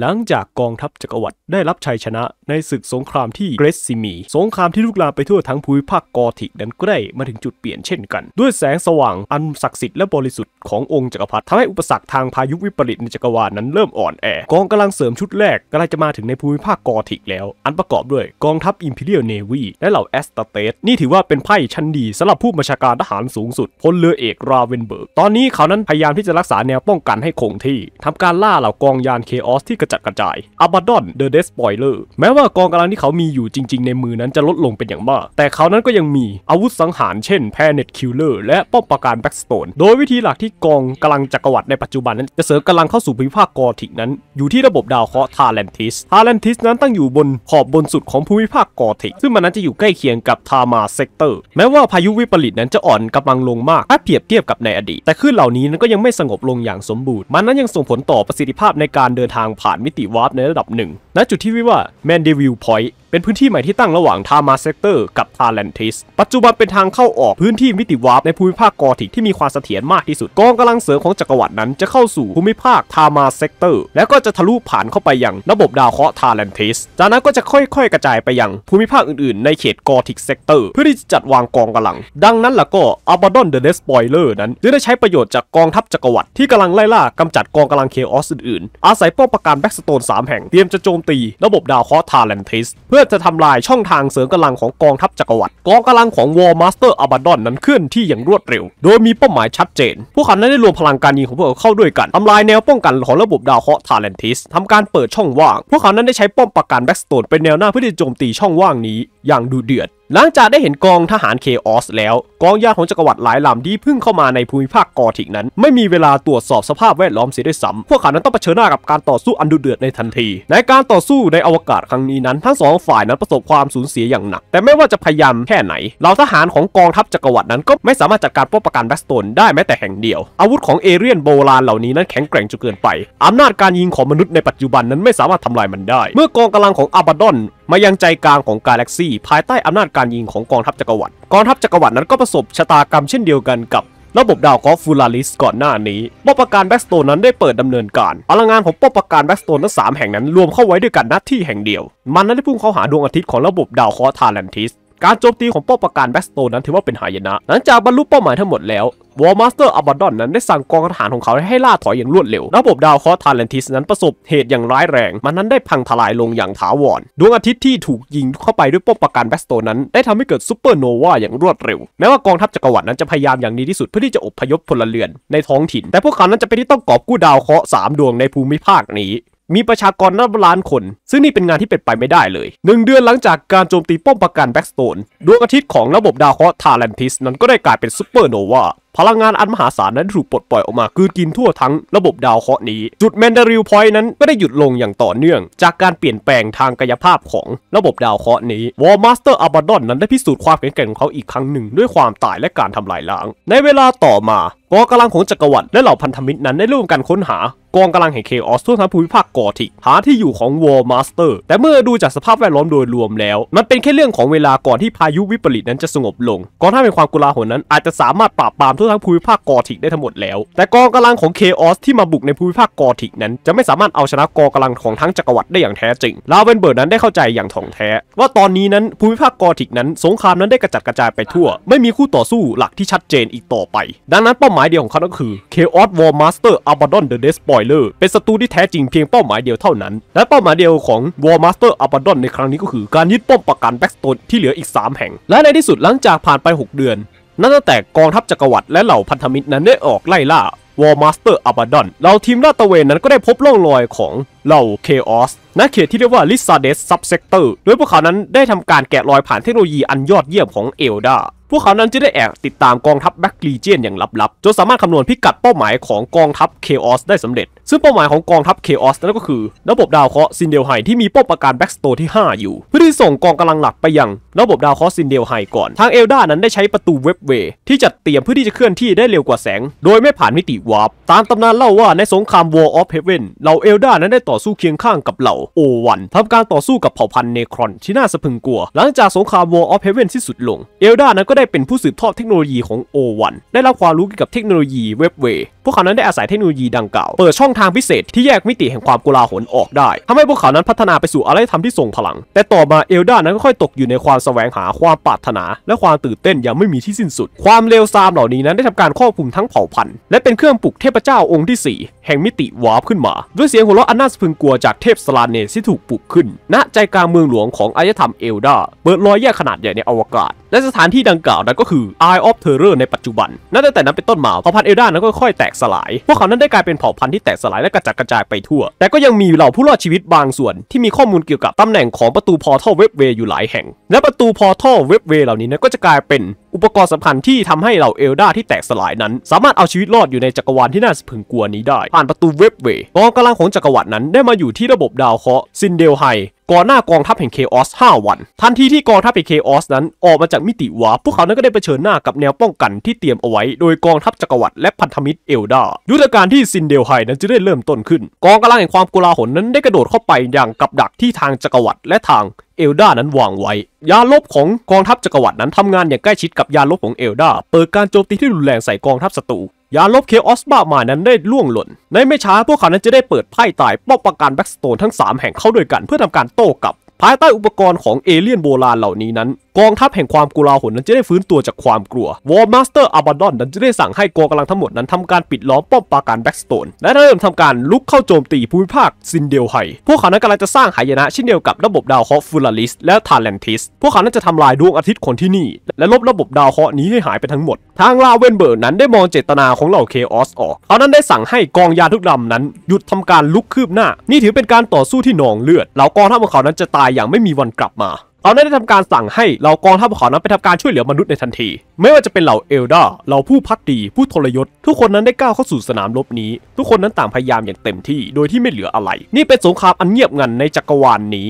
หลังจากกองทัพจักรวรรดิได้รับชัยชนะในศึกสงครามที่เกรซซิมี สงครามที่ลุกลามไปทั่วทั้งภูมิภาคกอธิกนั้นก็ได้มาถึงจุดเปลี่ยนเช่นกัน ด้วยแสงสว่างอันศักดิ์สิทธิ์และบริสุทธิ์ขององค์จักรพรรดิทำให้อุปสรรคทางพายุวิปริตในจักรวาลนั้นเริ่มอ่อนแอ กองกำลังเสริมชุดแรกกำลังจะมาถึงในภูมิภาคกอธิกแล้ว อันประกอบด้วยกองทัพอิมพีเรียลเนวีและเหล่าแอสตาเตสนี่ถือว่าเป็นไพ่ชั้นดีสำหรับผู้บัญชาการทหารสูงสุดพลเรือเอกราเวนเบิร์กตอนนี้เขานั้นพยายามที่จะรักษาแนวป้องกันให้คงที่ทำการล่าเหล่ากองยานเคออสที่กระจัดกระจายอาบาดอนเดอะเดสปอยเลอร์แม้ว่ากองกำลังที่เขามีอยู่จริงๆในมือนั้นจะลดลงเป็นอย่างมาก แต่เขานั้นก็ยังมีอาวุธสังหารเช่นแพเน็ตคิลเลอร์ และป้อมปราการแบ็กสโตน โดยวิธีหลักที่กองกำลังจักรวรรดิในปัจจุบันนั้น จะเสริมกำลังเข้าสู่ภูมิภาคกอทิกนั้นอยู่ที่ระบบดาวเคราะห์ทาแลนทิสทาแลนทิสนั้นตั้งอยู่บนขอบบนสุดของภูมิภาคกอทิกซึ่งมันนั้นจะอยู่ใกล้เคียงกับทามาเซกเตอร์แม้ว่าพายุวิปริตนั้นจะอ่อนกำลังลงมากถ้าเปรียบเทียบกับในอดีตแต่คลื่นเหล่านี้นั้นก็ยังไม่สงบลงอย่างสมบูรณ์มันนั้นยังส่งผลต่อประสิทธิภาพในการเดินทางผ่าานมิติวาร์ปในระดับหนึ่งณจุดที่เรียกว่า แมนเดวิลพอยต์เป็นพื้นที่ใหม่ที่ตั้งระหว่างทามาเซกเตอร์กับทาแลนทิสปัจจุบันเป็นทางเข้าออกพื้นที่มิติวาร์ปในภูมิภาคกอติกที่มีความเสถียรมากที่สุดกองกำลังเสริมของจักรวรรดินั้นจะเข้าสู่ภูมิภาคทามาเซกเตอร์แล้วก็จะทะลุผ่านเข้าไปยังระบบดาวเคราะห์ทาแลนทิสจากนั้นก็จะค่อยๆกระจายไปยังภูมิภาคอื่นๆในเขตกอติกเซกเตอร์เพื่อที่จะจัดวางกองกำลัง ดังนั้นล่ะก็อับบดอนเดอะเดสปอยเลอร์นั้นจะได้ใช้ประโยชน์จากกองทัพจักรวรรดิที่กำลังไล่ล่ากาจัดกองกำลังเคออสอื่น ๆ อาศัยป้อมปราการแบ็กสโตน3 แห่งเตรียมจะโจมตีระบบดาวเคราะห์ทาแลนทิสเพื่ออจะทำลายช่องทางเสริมกำลังของกองทัพจักรวรรดิ กองกำลังของวอร์มาสเตอร์อาบาดอนนั้นเคลื่อนที่อย่างรวดเร็ว โดยมีเป้าหมายชัดเจน พวกเขานั้นได้รวมพลังการยิงของพวกเขาเข้าด้วยกัน ทำลายแนวป้องกันของระบบดาวเคราะห์ทาเลนติสทำการเปิดช่องว่าง พวกเขานั้นได้ใช้ป้อมปราการแบ็กสโตนเป็นแนวหน้าเพื่อจะโจมตีช่องว่างนี้ อย่างดุเดือดหลังจากได้เห็นกองทหารเคออสแล้วกองยาของจักรวรรดิหลายลำที่พึ่งเข้ามาในภูมิภาคกอทิกนั้น ไม่มีเวลาตรวจสอบสภาพแวดล้อมเสียด้วยซ้ำ พวกเขานั้นต้องเผชิญหน้ากับการต่อสู้อันดุเดือดในทันที ในการต่อสู้ในอวกาศครั้งนี้นั้นทั้งสองฝ่ายนั้นประสบความสูญเสียอย่างหนัก แต่ไม่ว่าจะพยายามแค่ไหนเหล่าทหารของกองทัพจักรวรรดินั้นก็ไม่สามารถจัดการป้องกันแบสโตนได้แม้แต่แห่งเดียวอาวุธของเอเรียนโบราณเหล่านี้นั้นแข็งแกร่งจนเกินไปอำนาจการยิงของมนุษย์ในปัจจุบันนั้นไม่สามารถทำลายมันได้ เมื่อกองกำลังของอาบาดอนมายังใจกลางของกาแล็กซี่ ภายใต้อำนาจการยิงของกองทัพจักรวรรดิ กองทัพจักรวรรดินั้นก็ประสบชะตากรรมเช่นเดียวกันกับ ระบบดาวกอล์ฟฟูลาริสก่อนหน้านี้ป้อมปราการแบ็กสโตนนั้นได้เปิดดำเนินการพลังงานของป้อมปราการแบ็กสโตนทั้งสามแห่งนั้น รวมเข้าไว้ด้วยกันหน้าที่แห่งเดียว มันนั้นได้พุ่งเข้าหาดวงอาทิตย์ของระบบดาวเคราะห์ทาแลนทิสการโจมตีของป้อประการแบสโตนนั้นถือว่าเป็นหายนะ หลังจากบรรลุเป้าหมายทั้งหมดแล้ว วอลมาสเตอร์อับบดอนนั้นได้สั่งกองทหารของเขาให้ล่าถอยอย่างรวดเร็วระบบดาวเคราะห์ทารันทิสนั้นประสบเหตุอย่างร้ายแรง มันนั้นได้พังทลายลงอย่างถาวร ดวงอาทิตย์ที่ถูกยิงเข้าไปด้วยป้อประการแบสโตนั้นได้ทำให้เกิดซูเปอร์โนวาอย่างรวดเร็ว แม้ว่ากองทัพจักรวรรดินั้นจะพยายามอย่างดีที่สุดเพื่อที่จะอพยพพลเรือนในท้องถิ่น แต่พวกเขานั้นจะเป็นที่ต้องกอบกู้ดาวเคราะห์สามดวงในภูมิภาคนี้มีประชากรนับล้านคน ซึ่งนี่เป็นงานที่เป็นไปไม่ได้เลย หนึ่งเดือนหลังจากการโจมตีป้อมปราการแบ็กสโตน ดวงอาทิตย์ของระบบดาวเคราะห์ทาแลนทิสนั้นก็ได้กลายเป็นซูเปอร์โนวา พลังงานอันมหาศาลนั้นถูกปลดปล่อยออกมา คืนกินทั่วทั้งระบบดาวเคราะห์นี้ จุดแมนดาริลพอยต์นั้นก็ได้หยุดลงอย่างต่อเนื่อง จากการเปลี่ยนแปลงทางกายภาพของระบบดาวเคราะห์นี้ วอลมาสเตอร์อาบาดอนนั้นได้พิสูจน์ความแข็งแกร่งของเขาอีกครั้งหนึ่งด้วยความตายและการทำลายล้าง ในเวลาต่อมากองกำลังของจักรวรรดิและเหล่าพันธมิตรนั้น ได้ร่วมกันค้นหา กองกำลังแห่งเคออสทั่วทั้งภูมิภาคกอทิกหาที่อยู่ของวอร์มาสเตอร์แต่เมื่อดูจากสภาพแวดล้อมโดยรวมแล้ว มันเป็นแค่เรื่องของเวลาก่อนที่พายุวิปริตนั้นจะสงบลงกองทัพแห่งความกุลาหลนั้นอาจจะสามารถปราบปรามทั่วทั้งภูมิภาคกอทิกได้ทั้งหมดแล้ว แต่กองกำลังของเคออส ที่มาบุกในภูมิภาคกอทิกนั้น จะไม่สามารถเอาชนะกองกำลังของทั้งจักรวรรดิได้อย่างแท้จริงลาเวนเบิร์ดนั้นได้เข้าใจอย่างถ่องแท้ว่าตอนนี้นั้นภูมิภาคกอทิกนั้นสงครามนั้นได้กระจัดกระจายไปทั่ว ไม่มีคู่ต่อสู้หลักที่ชัดเจนอีกต่อไป ดังนั้นเป้าหมายายเดียวของเขานัคือ Chaos War Master Abaddon the d e Spoiler เป็นศัตรูที่แท้จริงเพียงเป้าหมายเดียวเท่านั้น และเป้าหมายเดียวของ War Master Abaddon ในครั้งนี้ก็คือ การยึดป้อมปราการแบ็กสโตนที่เหลืออีก 3 แห่ง และในที่สุดหลังจากผ่านไป 6 เดือน นั่นตั้งแต่กองทัพจักรวรรดิและเหล่าพันธมิตรนั้นได้ออกไล่ล่า War Master a b a d d o n เราทีมลาตะเวนนั้นก็ได้พบร่องรอยของเหล่า Chaos ณเขตที่เรียกว่าลิซาเดสซับเซกเตอร์ โดยพวกเขานั้นได้ทำการแกะรอยผ่านเทคโนโลยีอันยอดเยี่ยมของเอลดาพวกเขานั้นจะได้แอบติดตามกองทัพแบ็กลีเจียนอย่างลับๆ จนสามารถคำนวณพิกัดเป้าหมายของกองทัพเคออสได้สำเร็จ ซึ่งเป้าหมายของกองทัพเคออสนั่นก็คือ ระบบดาวเคราะห์ซินเดลไฮที่มีป้อมปราการแบ็กสโตที่ 5 อยู่ เพื่อที่ส่งกองกำลังหลักไปยัง ระบบดาวเคราะห์ซินเดลไฮก่อน ทางเอลดานั้นได้ใช้ประตูเว็บเวย์ที่จัดเตรียมเพื่อที่จะเคลื่อนที่ได้เร็วกว่าแสง โดยไม่ผ่านมิติวาร์ป ตามตำนานเล่าว่าในสงครามวอรออฟเฮเวนเหล่าเอลดานั้นได้ต่อสู้เคียงข้างกับเหล่าโอวันทำการต่อสู้กับเผ่าพันธุ์เนครอนที่น่าสะพึงกลัว หลังจากสงครามวอร์ออฟเฮเวนที่สุดลง เอลดานั้นก็ได้เป็นผู้สืบทอดเทคโนโลยีของโอวันได้รับความรู้เกี่ยวกับเทคโนโลยีเว็บเวพวกเขานั้นได้อาศัยเทคโนโลยีดังกล่าวเปิดช่องทางพิเศษที่แยกมิติแห่งความกุลาหลออกได้ทำให้พวกเขานั้นพัฒนาไปสู่อารยธรรมที่ทรงพลังแต่ต่อมาเอลดานั้นค่อยตกอยู่ในความแสวงหาความปรารถนาและความตื่นเต้นยังไม่มีที่สิ้นสุด ความเลวทรามเหล่านี้นั้นได้ทำการครอบคลุมทั้ง เผ่าพันธุ์และเป็นเครื่องปลุกเทพเจ้าองค์ที่ 4 แห่งมิติวาร์ปขึ้นมาด้วยเสียงหัวเราะอันน่าสะพรึงกลัวจากเทพสลาเนสที่ถูกปลุกขึ้นณใจกลางเมืองหลวงของอารยธรรมเอลดาเปิดรอยแยกขนาดใหญ่ในอวกาศ และสถานที่ดังกล่าวนั้นก็คือ Eye of Terror ในปัจจุบันนับแต่นั้นเป็นต้นมาเผ่าพันธุ์เอลดานั้นก็ค่อยแตกกสลาย พวกเขานั้นได้กลายเป็นเผ่าพันธุ์ที่แตกสลายและกระจัดกระจายไปทั่ว แต่ก็ยังมีเหล่าผู้รอดชีวิตบางส่วน ที่มีข้อมูลเกี่ยวกับตำแหน่งของประตูพอร์ทัลเว็บเวย์อยู่หลายแห่ง และประตูพอร์ทัลเว็บเวย์เหล่านี้นะก็จะกลายเป็นอุปกรณ์สำคัญที่ทำให้เหล่าเอลดาที่แตกสลายนั้นสามารถเอาชีวิตรอดอยู่ในจักรวาลที่น่าสะพึงกลัวนี้ได้ ผ่านประตูเว็บเวย์กองกำลังของจักรวรรดินั้นได้มาอยู่ที่ระบบดาวเคราะห์ซินเดลไฮก่อนหน้ากองทัพแห่งเควอส 5 วัน ทันทีที่กองทัพแห่งเควอสนั้นออกมาจากมิติวาร์พวกเขานั้นก็ได้เผชิญหน้ากับแนวป้องกันที่เตรียมเอาไว้โดยกองทัพจักรวรรดิและพันธมิตรเอลดายุทธการที่ซินเดลไฮนั้นจะได้เริ่มต้นขึ้น กองกำลังแห่งความกุลาหลนั้นได้กระโดดเข้าไปอย่างกับดักที่ทางจักรวรรดิและทางเอลดานั้นวางไว้ ยาลบของกองทัพจักรวรรดินั้นทำงานอย่างใกล้ชิดกับยาลบของเอลดาเปิดการโจมตีที่รุนแรงใส่กองทัพศัตรูยาลบเคออสบ้ามานั้นได้ล่วงหล่น ในไม่ช้าพวกเขานั้นจะได้เปิดไพ่ตายป้องปรการแบ็กสโตนทั้ง 3 แห่งเข้าด้วยกันเพื่อทำการโต้กลับภายใต้อุปกรณ์ของเอเลี่ยนโบราณเหล่านี้นั้น กองทัพแห่งความกลาหนนั้นจะได้ฟื้นตัวจากความกลัววอร์ม s สเตอร์อาบดอนนั้นจะได้สั่งให้กองกำลังทั้งหมดนั้นทำการปิดล้อมป้อมปราการแบ็กสโตนและเริ่มทำการลุกเข้าโจมตีภูมิภาคซินเดลไฮพวกเขานั้นกำลังจะสร้างหายนะเช่นเดียวกับระบบดาวเคราะห์ฟูลาริสและทาเลนทิสพวกเขานั้นจะทำลายดวงอาทิตย์คนที่นี่และลบระบบดาวเคราะห์นี้ให้หายไปทั้งหมด ทางลาเวนเบิร์นั้นได้มองเจตนาของเหล่าเคออสออกเขานั้นได้สั่งให้กองยาทุกลำนั้นหยุดทำการลุกคืบหน้า นี่ถือเป็นการต่อสู้ที่หนองเลือดเหล่ากองทัพของเขานั้นจะตายอย่างไม่มีวันกลับมา เอาได้ทำการสั่งให้เหล่ากองทัพอูเขานั้นไปทำการช่วยเหลือมนุษย์ในทันที ไม่ว่าจะเป็นเหล่าเอลดาเหล่าผู้พักดี ผู้ทรยศ ทุกคนนั้นได้ก้าวเข้าสู่สนามรบนี้ ทุกคนนั้นต่างพยายามอย่างเต็มที่ โดยที่ไม่เหลืออะไร นี่เป็นสงครามอันเงียบงันในจักรวาลนนี้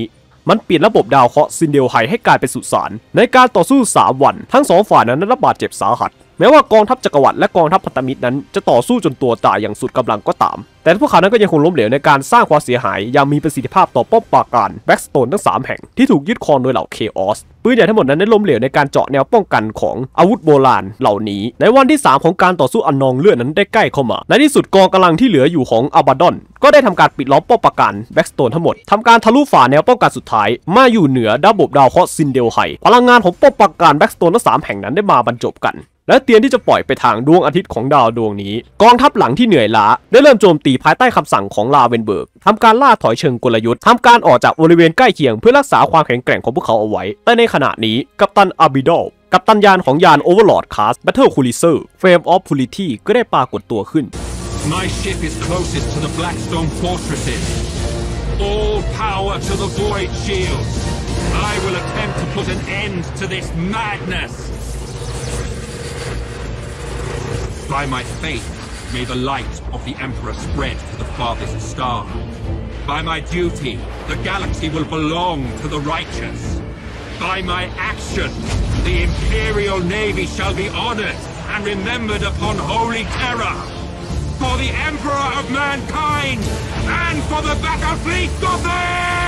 มันเปลี่ยนระบบดาวเคราะห์ซินเดลไฮให้กลายเป็นสุสานในการต่อสู้3วัน ทั้งสองฝ่ายนั้นรับบาดเจ็บสาหัสแม้ว่ากองทัพจักรวรรดิและกองทัพพันธมิตรนั้นจะต่อสู้จนตัวตายอย่างสุดกำลังก็ตาม แต่พวกเขานั้นก็ยังคงล้มเหลวในการสร้างความเสียหายอย่างมีประสิทธิภาพต่อป้อมปราการแบ็กสโตนทั้ง 3 แห่งที่ถูกยึดครองโดยเหล่าเคออสปืนใหญ่ทั้งหมดนั้นได้ล้มเหลวในการเจาะแนวป้องกันของอาวุธโบราณเหล่านี้ในวันที่ 3 ของการต่อสู้อันนองเลือดนั้นได้ใกล้เข้ามา ในที่สุดกองกำลังที่เหลืออยู่ของอาบาดอนก็ได้ทำการปิดล้อมป้อมปราการแบ็กสโตนทั้งหมดทำการทะลุฝ่าแนวป้องกันสุดท้ายมาอยู่เหนือดับบดาวเคราะห์ซินเดลไฮพลังงานของป้อมปราการแบ็กสโตนทั้ง3แห่งนั้นได้มาบรรจบกันและเตียนที่จะปล่อยไปทางดวงอาทิตย์ของดาวดวงนี้ กองทัพหลังที่เหนื่อยล้า ได้เริ่มโจมตีภายใต้คำสั่งของลาเวนเบิร์กทำการล่าถอยเชิงกลยุทธ์ทำการออกจากบริเวณใกล้เคียงเพื่อรักษาความแข็งแกร่งของพวกเขาเอาไว้ แต่ในขณะนี้กัปตันอาบิดอล กัปตันยานของยานโอเวอร์ลอร์ดคาสแบทเทิลคูลิเซอร์เฟรมออฟพูลิตี้ก็ได้ปรากฏตัวขึ้น My ship is closest to the Blackstone fortresses. All power to the Void Shields. I will attempt to put an end to this madness. By my faith, may the light of the Emperor spread to the farthest star. By my duty, the galaxy will belong to the righteous. By my action, the Imperial Navy shall be honored and remembered upon Holy Terra. For the Emperor of Mankind, and for the Battle Fleet Gothic!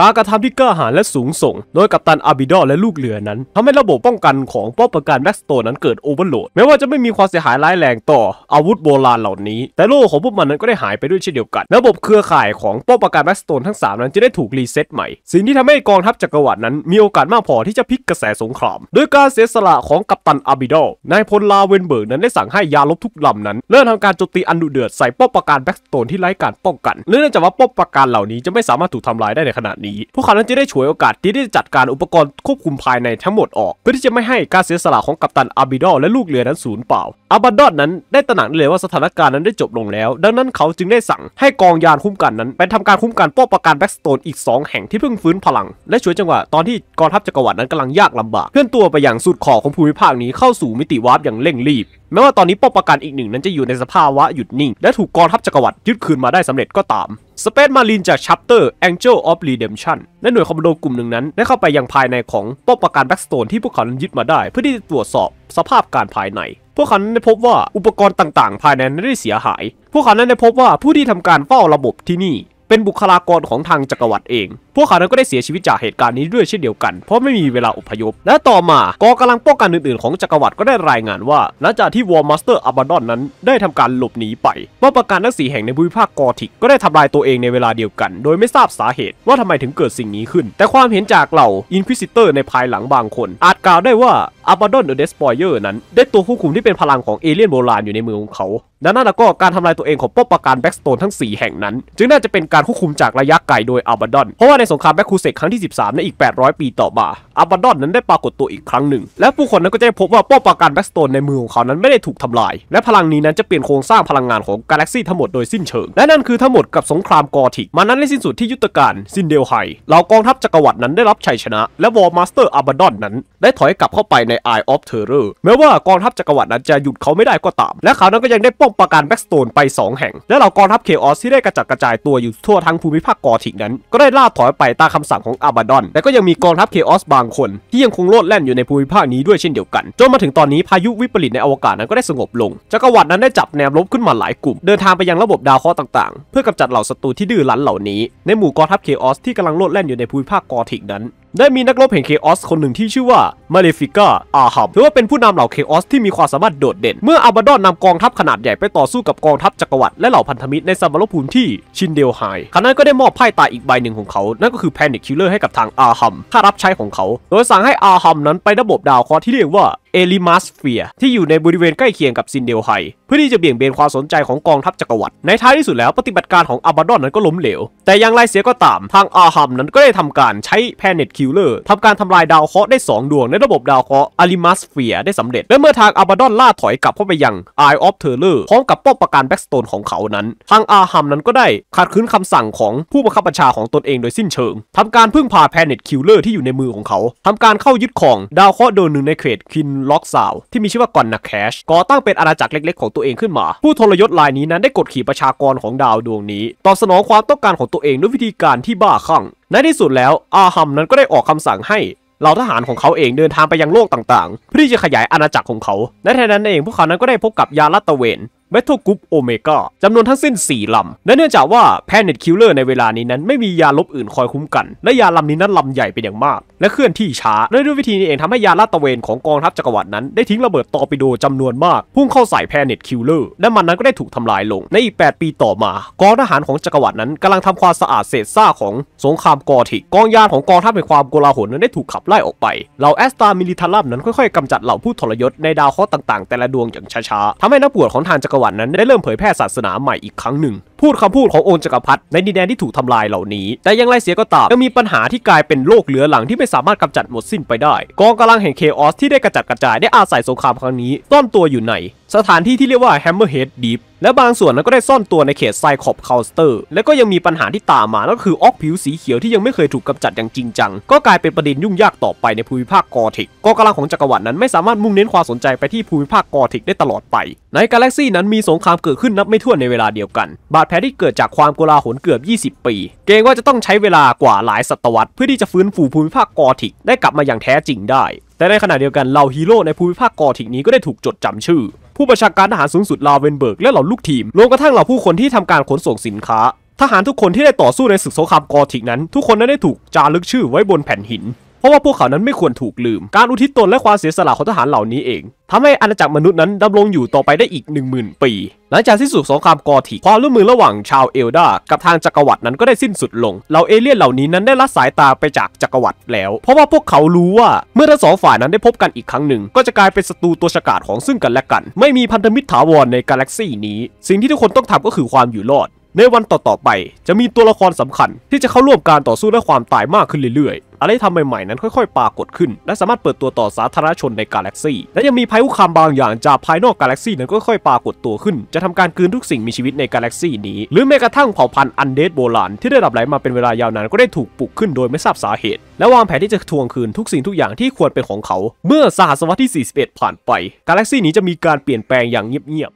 การกระทำที่กล้าหาญและสูงส่ง โดยกัปตันอาบิดอและลูกเรือนั้น ทำให้ระบบป้องกันของป้อมปราการแบ็กสโตนนั้นเกิดโอเวอร์โหลดแม้ว่าจะไม่มีความเสียหายร้ายแรงต่ออาวุธโบราณเหล่านี้ แต่โล่ของพวกมันนั้นก็ได้หายไปด้วยเช่นเดียวกัน ระบบเครือข่ายของป้อมปราการแบ็กสโตนทั้ง 3 นั้นจะได้ถูกรีเซ็ตใหม่ สิ่งที่ทำให้กองทัพจักรวรรดินั้นมีโอกาสมากพอที่จะพลิกกระแสสงครามโดยการเสียสละของกัปตันอาบิดอนายพลลาเวนเบิร์กนั้นได้สั่งให้ยาลบทุกลำนั้นเริ่มทำการโจมตีอันดุเดือดใส่ป้อมปราการแม็กสโตนที่ไร้การป้องกันเนื่องจากว่าป้อมปราการเหล่านี้จะไม่สามารถถูกทำลายได้ในขณะนี้นี้พวกเขานั้นจะได้ฉวยโอกาสที่ได้จัดการอุปกรณ์ควบคุมภายในทั้งหมดออก เพื่อที่จะไม่ให้การเสียสละของกัปตันอาบิดอลและลูกเรือนั้นสูญเปล่าอาบัดดอดนั้นได้ตระหนักเลยว่าสถานการณ์นั้นได้จบลงแล้ว ดังนั้นเขาจึงได้สั่งให้กองยานคุ้มกันนั้นไปทำการคุ้มกันป้อประการแบ็กสโตนอีก2แห่งที่เพิ่งฟื้นพลังและช่วยจังหวะตอนที่กองทัพจักรวรรดินั้นกำลังยากลำบากเคลื่อนตัวไปอย่างสุดขอบของภูมิภาคนี้เข้าสู่มิติวาร์ปอย่างเร่งรีบแม้ว่าตอนนี้ป้อมปราการอีกหนึ่งนั้นจะอยู่ในสภาวะหยุดนิ่ง และถูกกองทัพจักรวรรดิยึดคืนมาได้สำเร็จก็ตาม สเปซมาลินจากชัปเตอร์ Angel of Redemption และหน่วยคอมมานโดกลุ่มหนึ่งนั้นได้เข้าไปยังภายในของป้อมปราการแบ็กสโตนที่พวกเขานั้นยึดมาได้ เพื่อที่จะตรวจสอบสภาพการภายใน พวกเขาได้พบว่าอุปกรณ์ต่างๆ ภายในนั้นได้เสียหาย พวกเขาได้พบว่าผู้ที่ทำการเฝ้าระบบที่นี่เป็นบุคลากรของทางจักรวรรดิเองพวกเขานั้นก็ได้เสียชีวิตจากเหตุการณ์นี้ด้วยเช่นเดียวกัน เพราะไม่มีเวลาอพยพและต่อมากองกำลังป้องกันอื่นๆของจักรวรรดิก็ได้รายงานว่าหลังจากที่วอร์มัสเตอร์อับาดอนนั้นได้ทำการหลบหนีไปป้อมปราการทั้งสีแห่งในภูมิภาคกอติกก็ได้ทำลายตัวเองในเวลาเดียวกัน โดยไม่ทราบสาเหตุว่าทำไมถึงเกิดสิ่งนี้ขึ้น แต่ความเห็นจากเหล่าอินควิซิเตอร์ในภายหลังบางคนอาจกล่าวได้ว่าอับาดอนเดอะเดสปอยเออร์นั้นได้ตัวควบคุมที่เป็นพลังของเอเลี่ยนโบราณอยู่ในมือของเขาดังนั้นแล้วก็การทำลายตัวเองของป้อมปราการแบ็กสโตนทั้ง4แห่งนั้นจึงน่าจะเป็นการควบคุมจากระยะไกลโดยอับาดอนเพราะว่าในสงครามแบคคูเซกครั้งที่ 13 ในอีก 800 ปีต่อมา อับบาดอนนั้นได้ปรากฏตัวอีกครั้งหนึ่ง และผู้คนนั้นก็จะพบว่าป้อมปราการแบ็กสโตนในมือของเขานั้นไม่ได้ถูกทำลาย และพลังนี้นั้นจะเปลี่ยนโครงสร้างพลังงานของกาแล็กซี่ทั้งหมดโดยสิ้นเชิงและนั่นคือทั้งหมดกับสงครามกอทิก มันนั้นได้สิ้นสุดที่ยุทธการ ซินเดลไฮเหล่ากองทัพจักรวรรดินั้นได้รับชัยชนะ และวอร์มาสเตอร์อับบาดอนนั้นได้ถอยกลับเข้าไปใน e ออ of t e ร r ร์แม้ว่ากองทัพจักรวรรดินั้นจะหยุดเขาไม่ได้ก็ตาม และเขานั้นก็ยังได้ป้อมปราการแบ็กสโตนไป2 แห่ง และเหล่ากองทัพเคออสที่ได้กระจัดกระจายตัวอยู่ทั่วทั้งภูมิภาคกอทิก นั้นก็ได้ล่าถอยไปตามคำสั่งของอาบาดอนแต่ก็ยังมีกองทัพเคออสบางคน ที่ยังคงโลดแล่นอยู่ในภูมิภาคนี้ด้วยเช่นเดียวกัน จนมาถึงตอนนี้พายุวิปริตในอวกาศนั้นก็ได้สงบลงจักรวรรดินั้นได้จับแนวรบขึ้นมาหลายกลุ่มเดินทางไปยังระบบดาวเคราะห์ต่างๆ เพื่อกำจัดเหล่าศัตรูที่ดื้อรั้นเหล่านี้ในหมู่กองทัพเคออสที่กำลังโลดแล่นอยู่ในภูมิภาคกอทิกนั้นได้มีนักรบแห่งเคออส คนหนึ่งที่ชื่อว่ามาเลฟิก้าอาหัมถือว่าเป็นผู้นำเหล่าเคออสที่มีความสามารถโดดเด่น เมื่ออาบาดอนนากองทัพขนาดใหญ่ไปต่อสู้กับกองทัพจักรวรรดิและเหล่าพันธมิตรในสมรภูมิที่ ชินเดลไฮคณะก็ได้มอบไพ่ตายอีกใบหนึ่งของเขา นั่นก็คือแพนิคคิลเลอร์ให้กับทางอาหัมถ้ารับใช้ของเขา โดยสั่งให้อาหัมนั้นไประบบดาวคอที่เรียกว่าเอลิมัสเฟียที่อยู่ในบริเวณใกล้เคียงกับซินเดลไฮ เพื่อที่จะเบี่ยงเบนความสนใจของกองทัพจักรวรรดิ ในท้ายที่สุดแล้วปฏิบัติการของอาบาดอนนั้นก็ล้มเหลว แต่อย่างไรเสียก็ตาม ทางอาหัมนั้นก็ได้ทำการใช้แพนเน็ตคิลเลอร์ทำการทำลายดาวเคราะห์ได้ 2 ดวงในระบบดาวเคราะห์อาริมัสเฟียได้สำเร็จ และเมื่อทางอาบาดอนล่าถอยกลับเข้าไปยังไอออฟเทอร์เลอร์พร้อมกับป้อมปรการแบ็กสโตนของเขานั้น ทางอาหัมนั้นก็ได้ขัดขืนคำสั่งของผู้บังคับบัญชาของตนเองโดยสิ้นเชิงทำการพึ่งพาแพนเน็ตคิลเลอร์ที่อยู่ในมือของเขา ทำการเข้ายึดของดาวเคราะห์ดวงหนึ่งในเขตคินล็อกซาวที่มีชื่อว่ากอนนาแคชก่อตั้งเป็นอาณาจักรเล็กๆของตัวเองขึ้นมา ผู้ทรยศรายนี้นั้นได้กดขี่ประชากรของดาวดวงนี้ ตอบสนองความต้องการของตัวเองด้วยวิธีการที่บ้าคลั่งในที่สุดแล้วอาหัมนั้นก็ได้ออกคำสั่งให้เหล่าทหารของเขาเองเดินทางไปยังโลกต่างๆ เพื่อที่จะขยายอาณาจักรของเขาและทันนั้นเองพวกเขานั้นก็ได้พบกับยาลัตเวนเมทัลกรุ๊ปโอเมก้าจำนวนทั้งสิ้น 4 ลำ และเนื่องจากว่าแพนเน็ตคิลเลอร์ในเวลานี้นั้นไม่มียาลบอื่นคอยคุ้มกัน และยาลำนี้นั้นลำใหญ่เป็นอย่างมาก และเคลื่อนที่ช้าและด้วยวิธีนี้เองทำให้ยาลาตะเวน ของกองทัพจักรวรรดินั้นได้ทิ้งระเบิดตอร์ปิโดจำนวนมากพุ่งเข้าใส่แพนเน็ตคิลเลอร์และมันนั้นก็ได้ถูกทำลายลง ในอีก 8 ปีต่อมา กองทหารของจักรวรรดินั้น กำลังทำความสะอาดเศษซากของสงครามกอทิกกองยานของกองทัพในความโกลาหลนั้นได้ถูกขับไล่ออกไป เหล่าแอสตามิลิทารัมนั้นค่อยๆ กำจัดเหล่าผู้ทรยศในดาวเคราะห์ต่างๆ แต่ละดวงอย่างช้าๆทำให้นักบวชของทางจักรวรรดินั้นได้เริ่มเผยแพร่ศาสนาใหม่อีกครั้งหนึ่ง พูดคำพูดขององค์จักรพรรดิในดินแดนที่ถูกทำลายเหล่านี้ แต่ยังไรเสียก็ตามยังมีปัญหาที่กลายเป็นโรคเหลือหลังที่ไม่สามารถกำจัดหมดสิ้นไปได้ กองกำลังแห่งเคออสที่ได้กระจัดกระจายได้อาศัยสงครามครั้งนี้ต้อนตัวอยู่ในสถานที่ที่เรียกว่า Hammerhead Deep และบางส่วนนั้นก็ได้ซ่อนตัวในเขตไซคอบคาสเตอร์ และก็ยังมีปัญหาที่ตามมาก็คือออกผิวสีเขียวที่ยังไม่เคยถูกกำจัดอย่างจริงจัง ก็กลายเป็นประเด็นยุ่งยากต่อไปในภูมิภาคกอทิกกองกำลังของจักรวรรดินั้นไม่สามารถมุ่งเน้นความสนใจไปที่ภูมิภาคกอทิกได้ตลอดไป ในกาแล็กซีนั้นมีสงครามเกิดขึ้นนับไม่ถ้วนในเวลาเดียวกัน บาดแผลที่เกิดจากความโกลาหลเกือบ 20 ปี เกรงว่าจะต้องใช้เวลากว่าหลายศตวรรษเพื่อที่จะฟื้นฟูภูมิภาคกอทิกได้กลับมาอย่างแท้จริงได้แต่ในขณะเดียวกันเหล่าฮีโร่ในภูมิภาคกอทิกนี้ก็ได้ถูกจดจำชื่อผู้บัญชาการทหารสูงสุด ลาเวนเบิร์ก และเหล่าลูกทีม รวมกระทั่งเหล่าผู้คนที่ทำการขนส่งสินค้า ทหารทุกคนที่ได้ต่อสู้ในศึกสงครามกอทิกนั้นทุกคนนั้นได้ถูกจารึกชื่อไว้บนแผ่นหินราะว่าพวกเขานั้นไม่ควรถูกลืม การอุทิศตนและความเสียสละของทหารเหล่านี้เองทำให้อาณาจักรมนุษย์นั้นดำรงอยู่ต่อไปได้อีก10,000ปี หลังจากที่สุดสงครามกอถิความร่วมมือระหว่างชาวเอลดากับทางจักรวรรดินั้นก็ได้สิ้นสุดลงเหล่าเอเลี่ยนเหล่านี้นั้นได้ละสายตาไปจากจักรวรรดิแล้วเพราะว่าพวกเขารู้ว่าเมื่อทั้งสองฝ่ายนั้นได้พบกันอีกครั้งหนึ่ง ก็จะกลายเป็นศัตรูตัวฉกาจของซึ่งกันและกัน ไม่มีพันธมิตรถาวรในกาแล็กซี่นี้ สิ่งที่ทุกคนต้องทำก็คือความอยู่รอด ในวันต่อๆไป จะมีตัวละครสำคัญ ที่จะเข้าร่วมการต่อสู้และความตายมากขึ้นเรื่อยอะไรทำใหม่ ๆ นั้นค่อยๆ ปรากฏขึ้น และสามารถเปิดตัวต่อสาธารณชนในกาแล็กซีและยังมีภัยคุกคามบางอย่างจากภายนอกกาแล็กซีนั้นค่อยๆปรากฏตัวขึ้น จะทำการกืนทุกสิ่งมีชีวิตในกาแล็กซีนี้ หรือแม้กระทั่งเผ่าพันธุ์อันเดดโบราณที่ได้รับไหลมาเป็นเวลายาวนานก็ได้ถูกปลุกขึ้นโดยไม่ทราบสาเหตุ และวางแผนที่จะทวงคืนทุกสิ่งทุกอย่างที่ควรเป็นของเขา เมื่อสหัสวรรษที่41ผ่านไปกาแล็กซีนี้จะมีการเปลี่ยนแปลงอย่างเงียบ